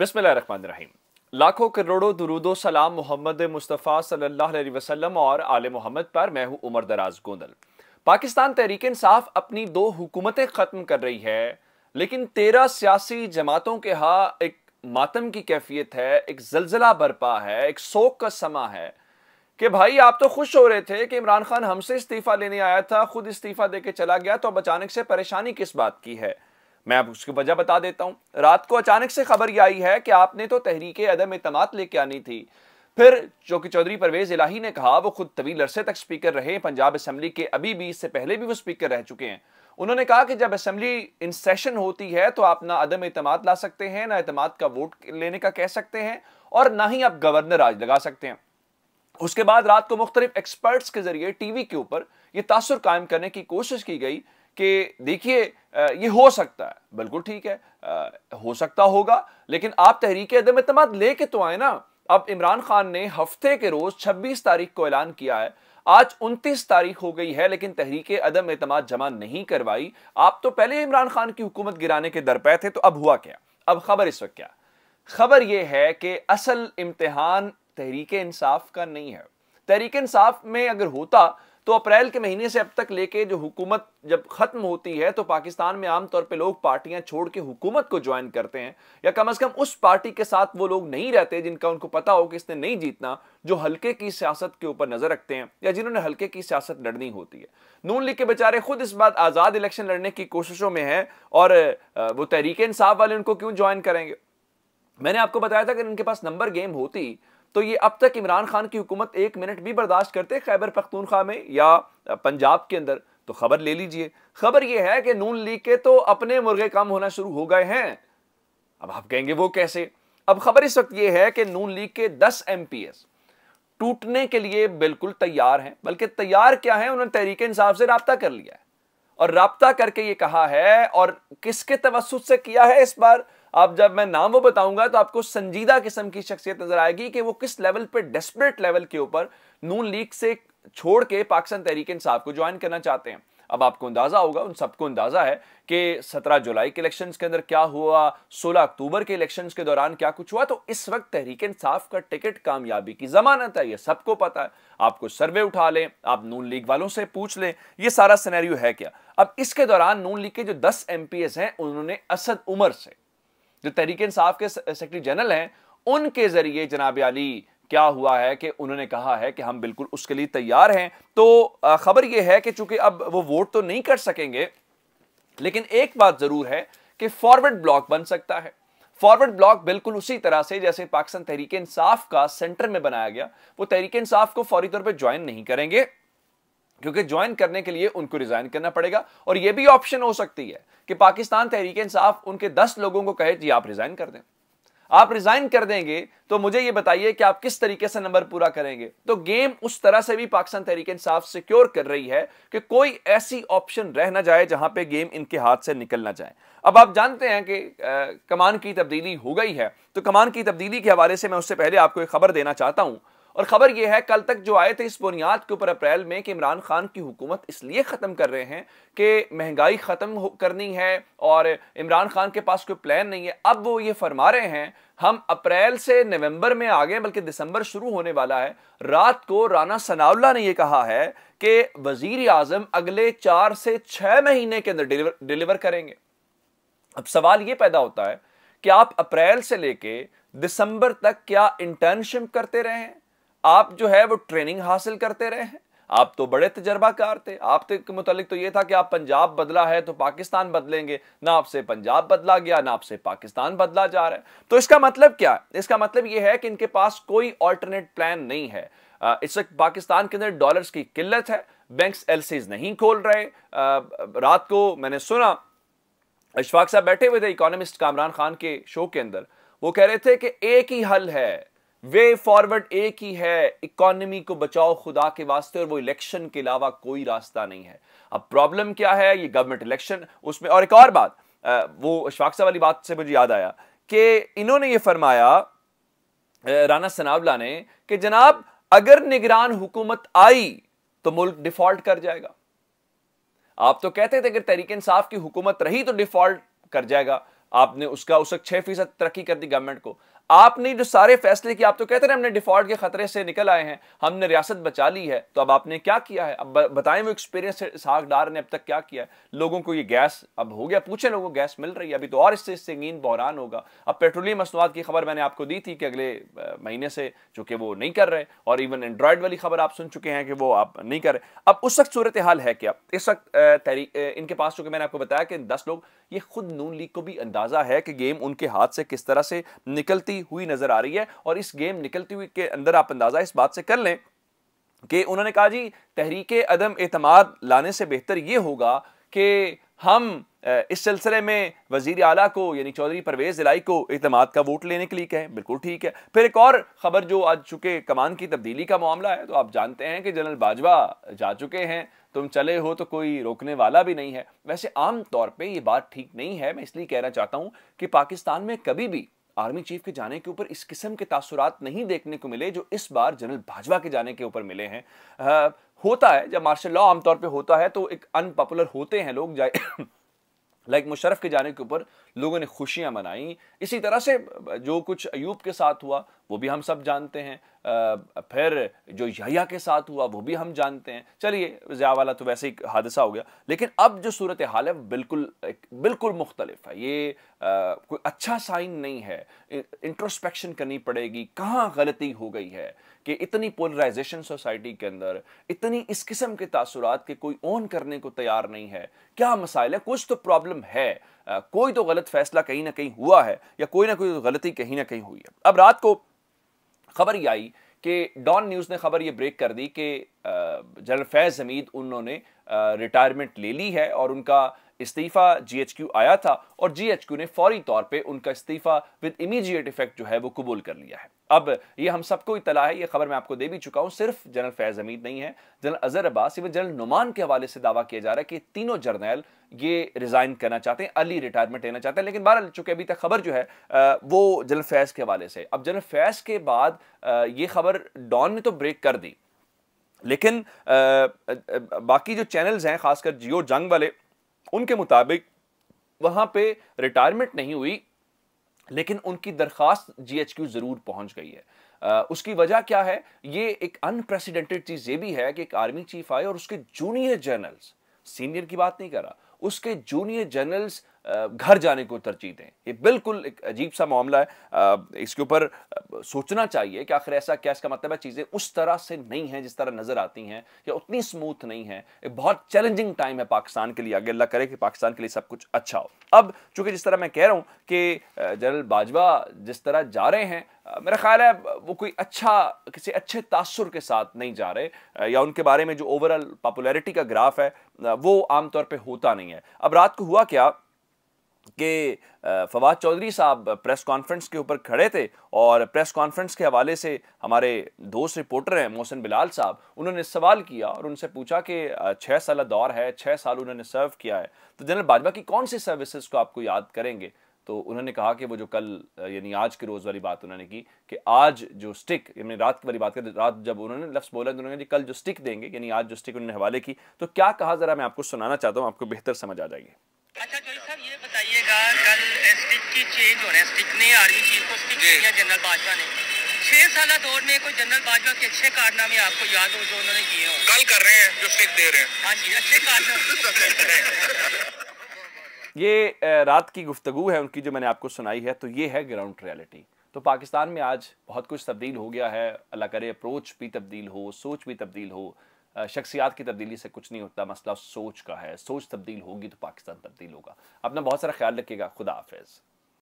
बिसमीम लाखों करोड़ों दरूदो सलाम मोहम्मद मुस्तफ़ा सल्लल्लाहु अलैहि वसल्लम और आल मोहम्मद पर मैं हूँ उमर दराज गोंदल पाकिस्तान तहरीक इंसाफ अपनी दो हुकूमतें ख़त्म कर रही है लेकिन तेरह सियासी जमातों के यहाँ एक मातम की कैफियत है एक जलजिला बरपा है एक शोक का समा है कि भाई आप तो खुश हो रहे थे कि इमरान खान हमसे इस्तीफ़ा लेने आया था खुद इस्तीफ़ा दे चला गया तो अब अचानक से परेशानी किस बात की है मैं आप उसकी वजह बता देता हूं रात को अचानक से खबर यह आई है कि आपने तो तहरीक अदम इतम लेके आनी थी फिर जो कि चौधरी परवेज इलाही ने कहा वो खुद तवील अरसे तक स्पीकर रहे पंजाब असम्बली के अभी भी इससे पहले भी वो स्पीकर रह चुके हैं उन्होंने कहा कि जब असम्बली इन सेशन होती है तो आप ना अदम इतम ला सकते हैं ना अतमाद का वोट लेने का कह सकते हैं और ना ही आप गवर्नर आज लगा सकते हैं उसके बाद रात को मुख्तलिफ एक्सपर्ट्स के जरिए टीवी के ऊपर यह तासर कायम करने की कोशिश की गई कि देखिए ये हो सकता है बिल्कुल ठीक है हो सकता होगा लेकिन आप तहरीक अदम अतमाद लेके तो आए ना अब इमरान खान ने हफ्ते के रोज 26 तारीख को ऐलान किया है आज 29 तारीख हो गई है लेकिन तहरीक अदम अतम जमा नहीं करवाई आप तो पहले इमरान खान की हुकूमत गिराने के दरपे थे तो अब हुआ क्या अब खबर इस वक्त क्या खबर यह है कि असल इम्तहान तहरीक इंसाफ का नहीं है तहरीक इंसाफ में अगर होता तो अप्रैल के महीने से अब तक लेके जो हुकूमत जब ख़त्म होती है तो पाकिस्तान में आमतौर पे लोग पार्टियां छोड़ के हुकूमत को ज्वाइन करते हैं या कम से कम उस पार्टी के साथ वो लोग नहीं रहते जिनका उनको पता हो कि इसने नहीं जीतना जो हल्के की सियासत के ऊपर नज़र रखते हैं या जिन्होंने हल्के की सियासत लड़नी होती है नून लीग के बेचारे खुद इस बात आज़ाद इलेक्शन लड़ने की कोशिशों में है और वो तहरीक इंसाफ वाले उनको क्यों ज्वाइन करेंगे मैंने आपको बताया था कि इनके पास नंबर गेम होती तो ये अब तक इमरान खान की हुकूमत एक मिनट भी बर्दाश्त करते खैबर पख्तूनख्वा में या पंजाब के अंदर तो खबर ले लीजिए खबर यह है कि नून लीग के तो अपने मुर्गे काम होना शुरू हो गए हैं अब आप कहेंगे वो कैसे अब खबर इस वक्त यह है कि नून लीग के दस एम टूटने के लिए बिल्कुल तैयार हैं बल्कि तैयार क्या है उन्होंने तहरीक इंसाफ से रबता कर लिया है और रबता करके ये कहा है और किसके तवसुद से किया है इस बार आप जब मैं नाम वो बताऊंगा तो आपको संजीदा किस्म की शख्सियत नजर आएगी कि वो किस लेवल पे डेस्परेट लेवल के ऊपर नून लीग से छोड़ के पाकिस्तान तहरीक इंसाफ को ज्वाइन करना चाहते हैं अब आपको अंदाज़ा होगा उन सबको अंदाज़ा है कि 17 जुलाई के इलेक्शंस के अंदर क्या हुआ 16 अक्टूबर के इलेक्शंस के दौरान क्या कुछ हुआ तो इस वक्त तहरीक इंसाफ का टिकट कामयाबी की जमानत है ये सबको पता है आपको सर्वे उठा लें आप नून लीग वालों से पूछ लें ये सारा सिनेरियो है क्या अब इसके दौरान नून लीग के जो दस एम हैं उन्होंने असद उमर से जो तहरीक इंसाफ के सेक्रेटरी जनरल हैं उनके जरिए जनाब अली क्या हुआ है कि उन्होंने कहा है कि हम बिल्कुल उसके लिए तैयार हैं तो खबर यह है कि चूंकि अब वो वोट तो नहीं कर सकेंगे लेकिन एक बात जरूर है कि फॉरवर्ड ब्लॉक बन सकता है फॉरवर्ड ब्लॉक बिल्कुल उसी तरह से जैसे पाकिस्तान तहरीक इंसाफ का सेंटर में बनाया गया वो तहरीक इंसाफ को फौरी तौर पर ज्वाइन नहीं करेंगे क्योंकि ज्वाइन करने के लिए उनको रिजाइन करना पड़ेगा और यह भी ऑप्शन हो सकती है कि पाकिस्तान तहरीक इंसाफ उनके दस लोगों को कहे जी आप रिजाइन कर दें आप रिजाइन कर देंगे तो मुझे यह बताइए कि आप किस तरीके से नंबर पूरा करेंगे तो गेम उस तरह से भी पाकिस्तान तहरीक इंसाफ सिक्योर कर रही है कि कोई ऐसी ऑप्शन रह ना जाए जहां पे गेम इनके हाथ से निकल ना जाए अब आप जानते हैं कि आ, कमान की तब्दीली हो गई है तो कमान की तब्दीली के हवाले से मैं उससे पहले आपको एक खबर देना चाहता हूं और खबर यह है कल तक जो आए थे इस बुनियाद के ऊपर अप्रैल में कि इमरान खान की हुकूमत इसलिए ख़त्म कर रहे हैं कि महंगाई ख़त्म करनी है और इमरान खान के पास कोई प्लान नहीं है अब वो ये फरमा रहे हैं हम अप्रैल से नवंबर में आ गए बल्कि दिसंबर शुरू होने वाला है रात को राना सनाउल्ला ने यह कहा है कि वजीर आजम अगले चार से छह महीने के अंदर डिलीवर डिलीवर करेंगे अब सवाल यह पैदा होता है कि आप अप्रैल से लेके दिसंबर तक क्या इंटर्नशिप करते रहे हैं आप जो है वो ट्रेनिंग हासिल करते रहे हैं आप तो बड़े तजर्बाकार थे आप तो के मुतलिक तो ये था कि आप पंजाब बदला है तो पाकिस्तान बदलेंगे ना आपसे पंजाब बदला गया ना आपसे पाकिस्तान बदला जा रहा है तो इसका मतलब क्या इसका मतलब ये है कि इनके पास कोई ऑल्टरनेट प्लान नहीं है इस वक्त पाकिस्तान के अंदर डॉलर्स की किल्लत है बैंक्स एलसीज नहीं खोल रहे रात को मैंने सुना अशफाक साहब बैठे हुए थे इकोनॉमिस्ट कामरान खान के शो के अंदर वो कह रहे थे कि एक ही हल है वे फॉरवर्ड एक ही है इकोनॉमी को बचाओ खुदा के वास्ते और वो इलेक्शन के अलावा कोई रास्ता नहीं है अब प्रॉब्लम क्या है ये गवर्नमेंट इलेक्शन उसमें और एक और बात वो अशफाक वाली बात से मुझे याद आया कि इन्होंने ये फरमाया राना सनावला ने कि जनाब अगर निगरान हुकूमत आई तो मुल्क डिफॉल्ट कर जाएगा आप तो कहते थे अगर तहरीक इंसाफ की हुकूमत रही तो डिफॉल्ट कर जाएगा आपने उसका उस छह फीसद तरक्की कर दी गवर्नमेंट को आपने जो सारे फैसले किए आप तो कहते रहे हमने डिफॉल्ट के खतरे से निकल आए हैं हमने रियासत बचा ली है तो अब आपने क्या किया है अब बताएं वो एक्सपीरियंस इसहाक डार ने अब तक क्या किया है लोगों को ये गैस अब हो गया पूछे लोगों को गैस मिल रही है अभी तो और इससे संगीन बहरान होगा अब पेट्रोलियम मसनवाद की खबर मैंने आपको दी थी कि अगले महीने से चूंकि वो नहीं कर रहे और इवन एंड्रॉयड वाली खबर आप सुन चुके हैं कि वो आप नहीं कर रहे अब उस वक्त सूरत हाल है क्या इस वक्त तहरीक इनके पास चूंकि मैंने आपको बताया कि दस लोग ये खुद नून लीग को भी अंदाजा है कि गेम उनके हाथ से किस तरह से निकलती निकलती हुई नजर आ रही है और इस गेम निकलती हुई के अंदर आप अंदाजा इस बात से कर लें कि उन्होंने कहा जी तहरीक अदम एतम लाने से बेहतर ये होगा कि हम इस सिलसिले में वजीर अला को यानी चौधरी परवेज दिलाई को अतमाद का वोट लेने के लिए कहें बिल्कुल ठीक है फिर एक और ख़बर जो आज चुके कमान की तब्दीली का मामला है तो आप जानते हैं कि जनरल बाजवा जा चुके हैं तुम चले हो तो कोई रोकने वाला भी नहीं है वैसे आम तौर पे ये बात ठीक नहीं है मैं इसलिए कहना चाहता हूँ कि पाकिस्तान में कभी भी आर्मी चीफ के जाने के ऊपर इस किस्म के तासुरात नहीं देखने को मिले जो इस बार जनरल भाजवा के जाने के ऊपर मिले हैं आ, होता है जब मार्शल लॉ आमतौर पे होता है तो एक अनपॉपुलर होते हैं लोग जाए लाइक मुशरफ के जाने के ऊपर लोगों ने खुशियां मनाई इसी तरह से जो कुछ अयूब के साथ हुआ वो भी हम सब जानते हैं फिर जो यहा के साथ हुआ वो भी हम जानते हैं चलिए जया वाला तो वैसे ही हादसा हो गया लेकिन अब जो सूरत हाल है बिल्कुल बिल्कुल मुख्तलिफ है ये कोई अच्छा साइन नहीं है इंट्रोस्पेक्शन करनी पड़ेगी कहाँ गलती हो गई है कि इतनी पोलराइजेशन सोसाइटी के अंदर इतनी इस किस्म के तासुरात के कोई ऑन करने को तैयार नहीं है क्या मसाइल है कुछ तो प्रॉब्लम है आ, कोई तो गलत फैसला कहीं ना कहीं हुआ है या कोई ना कोई तो गलती कहीं ना कहीं हुई है अब रात को खबर ये आई कि डॉन न्यूज़ ने खबर ये ब्रेक कर दी कि जनरल फैज़ हमीद उन्होंने रिटायरमेंट ले ली है और उनका इस्तीफा जीएचक्यू आया था और जीएचक्यू ने फौरी तौर पे उनका इस्तीफा विद इमीडिएट इफेक्ट जो है वो कबूल कर लिया है अब ये हम सबको इतला है ये खबर मैं आपको दे भी चुका हूं सिर्फ जनरल फैज हमीद नहीं है general Azhar Abbas even general Numan के हवाले से दावा किया जा रहा है कि तीनों जर्नैल ये रिजाइन करना चाहते हैं अर्ली रिटायरमेंट लेना चाहते हैं लेकिन बहरहाल चूंकि अभी तक खबर जो है वो जनरल फैज के हवाले से अब जनरल फैज के बाद ये खबर डॉन ने तो ब्रेक कर दी लेकिन बाकी जो चैनल्स हैं खासकर जियो जंग वाले उनके मुताबिक वहां पे रिटायरमेंट नहीं हुई लेकिन उनकी दरखास्त जीएचक्यू जरूर पहुंच गई है आ, उसकी वजह क्या है ये एक अनप्रेसिडेंटेड चीज ये भी है कि एक आर्मी चीफ आए और उसके जूनियर जनरल्स सीनियर की बात नहीं कर रहा उसके जूनियर जनरल्स घर जाने को तरजीह दें ये बिल्कुल एक अजीब सा मामला है इसके ऊपर सोचना चाहिए कि आखिर ऐसा क्या इसका मतलब है चीज़ें उस तरह से नहीं हैं जिस तरह नज़र आती हैं या उतनी स्मूथ नहीं है एक बहुत चैलेंजिंग टाइम है पाकिस्तान के लिए आगे अल्लाह करे कि पाकिस्तान के लिए सब कुछ अच्छा हो अब चूंकि जिस तरह मैं कह रहा हूँ कि जनरल बाजवा जिस तरह जा रहे हैं मेरा ख्याल है वो कोई अच्छा किसी अच्छे तासर के साथ नहीं जा रहे या उनके बारे में जो ओवरऑल पॉपुलैरिटी का ग्राफ है वो आमतौर पर होता नहीं है अब रात को हुआ क्या कि फवाद चौधरी साहब प्रेस कॉन्फ्रेंस के ऊपर खड़े थे और प्रेस कॉन्फ्रेंस के हवाले से हमारे दोस्त रिपोर्टर हैं मोहसिन बिलाल साहब उन्होंने सवाल किया और उनसे पूछा कि छः साल दौर है छः साल उन्होंने सर्व किया है तो जनरल बाजवा की कौन सी सर्विसेज को आपको याद करेंगे तो उन्होंने कहा कि वो जो कल यानी आज के रोज़ वाली बात उन्होंने की कि आज जो स्टिक यानी रात की वाली बात कर रात जब उन्होंने लफ्स बोला तो उन्होंने कल जो स्टिक देंगे यानी आज जो स्टिक उन्होंने हवाले की तो क्या कहा ज़रा मैं आपको सुनाना चाहता हूँ आपको बेहतर समझ आ जाएगी अच्छा, तो का कल स्टिक की चेंज होना है स्टिक ने आर्मी चीफ को स्टिक किया जनरल बाजवा ने छह साल दौर में कोई जनरल बाजवा के अच्छे कारनामे आपको याद हो जो उन्होंने किए हो कल कर रहे हैं जो स्टिक दे रहे हैं हाँ जी अच्छे कारनामे ये रात की गुफ्तगु है उनकी जो मैंने आपको सुनाई है तो ये है ग्राउंड रियलिटी तो पाकिस्तान में आज बहुत कुछ तब्दील हो गया है अल्लाह करे अप्रोच भी तब्दील हो सोच भी तब्दील हो शख्सियात की तब्दीली से कुछ नहीं होता मसला सोच का है सोच तब्दील होगी तो पाकिस्तान तब्दील होगा अपना बहुत सारा ख्याल रखिएगा खुदा हाफिज़